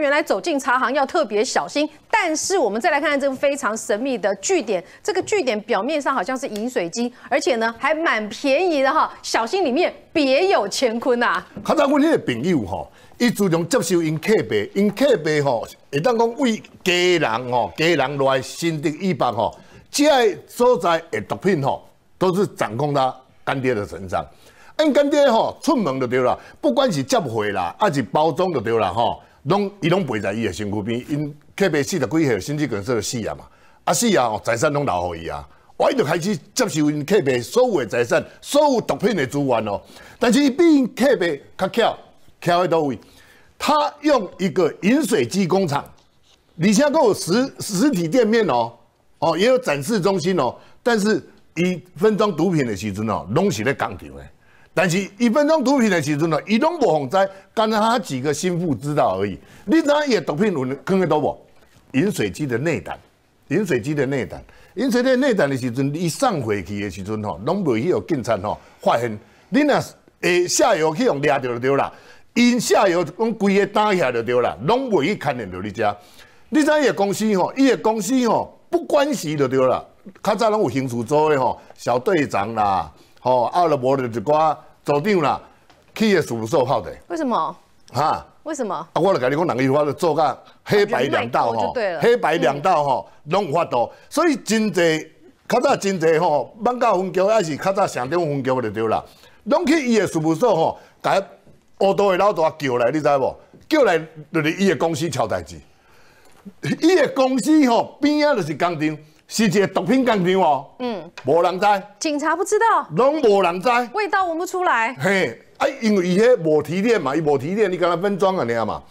原来走进茶行要特别小心，但是我们再来看看这个非常神秘的据点。这个据点表面上好像是饮水机，而且呢还蛮便宜的哈。小心里面别有乾坤呐！刚才我那个朋友哈，伊注重接受因客白，因客白哈，会当讲为家人哈，家人来新的一帮哈，这所在的毒品哈，都是掌控他干爹的身上。因干爹吼出门就对了，不管是接回啦，还是包装就对了哈。拢，伊拢陪在伊的身躯边，因隔壁四十几岁，甚至可能做死啊嘛，啊死啊哦，财产拢留互伊啊，我伊就开始接受因壁所有的财产，所有毒品的资源哦，但是伊比因隔壁较巧，巧在倒位，他用一个饮水机工厂，而且都有实实体店面哦，哦也有展示中心哦，但是伊分装毒品的时阵哦，拢是咧工厂的。但是一分钟毒品的时阵呢，伊拢无防灾，干他几个心腹知道而已。你影伊的毒品轮放的到无？饮水机的内胆，饮水机的内胆，饮水机内胆的时阵，伊送回去的时阵吼，拢未去有警察吼，发现你那下药去用抓着就对了。因下药讲规个打下就对了，拢未去看到就你家。你影一个公司吼，伊个公司吼不关系就对了。较早拢有刑署做的吼，小队长啦，吼阿拉伯的一挂。搞长啦，去的事不受好的。为什么？哈？为什么？我来跟你讲两句话，就做个黑白两道哈，黑白两道吼，拢有法度。所以真侪，较早真侪吼，放假分局还是较早上顶分局就对啦。拢去伊的事务所吼，甲家恶的老大叫来，你知无？叫来就是伊的公司超代志。伊的公司吼，边啊就是工地。是一个毒品工厂哦，嗯，无人知，警察不知道，拢无人知，味道闻不出来。嘿，啊，因为伊迄无提炼嘛，伊无提炼，你干啦分装啊，尔嘛。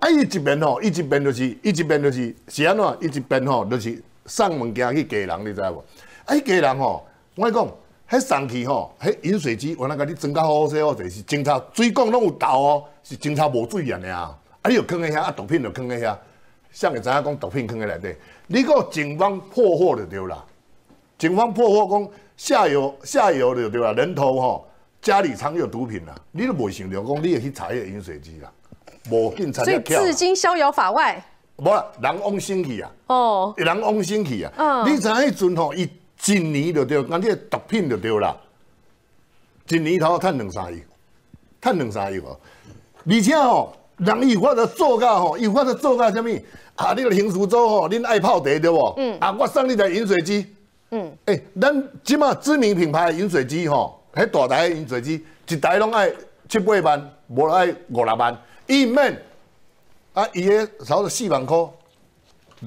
啊，伊一边吼，伊一边就是，伊一边就是是安怎？伊一边吼就是送物件去家人，你知无？啊，伊家人吼，我讲，迄送去吼，迄饮水机原来甲你装甲好好势好势，是警察水管拢有豆哦，是警察无水啊，尔啊？啊，你有囥在遐啊？毒品就囥在遐。像会知影讲毒品，坑个内底，你告警方破获就对啦。警方破获讲下游，下游就对啦，人头吼家里藏有毒品啦，你都未想到讲你也去查个饮水机啦，无警察所以至今逍遥法外。无啦，人往新去啊，哦，人往新去啊，嗯，你知影迄阵吼，伊一年就对，干这毒品就对啦，一年头赚两三亿，赚两三亿哦。而且哦。人伊有法度做到吼，有法度做到什么？啊，你个行苏州吼，恁爱泡茶对无？啊，我送你台饮水机。嗯，诶，咱即嘛知名品牌饮水机吼，迄大台饮水机一台拢爱七八万，无爱五六万，伊毋免啊，伊个少四万块，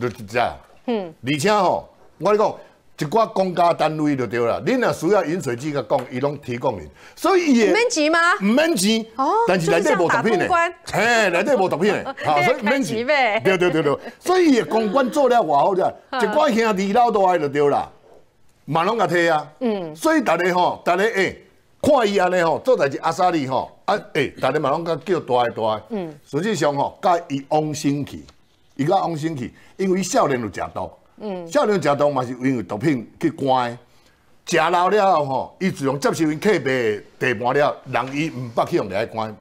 就只。嗯，而且吼，我讲。一寡公家单位就对了，恁若需要饮水机甲讲，伊拢提供恁，所以伊个。免钱吗？唔免钱。哦。但内底无毒品诶。嘿，内底无毒品诶，啊，所以免钱。对对对对。所以伊诶公关做了偌好着，一寡兄弟老大诶就对啦，嘛拢甲摕啊。嗯。所以大家吼，大家诶，看伊安尼吼做代志阿啥利吼啊诶，大家嘛拢甲叫大个大个。嗯。实际上吼，甲伊往生去，伊甲往生去，因为伊少年有食多。少年食毒嘛是因为毒品去关，食老了后吼，伊自从接受因壁白地盘了，人伊毋捌去用来关。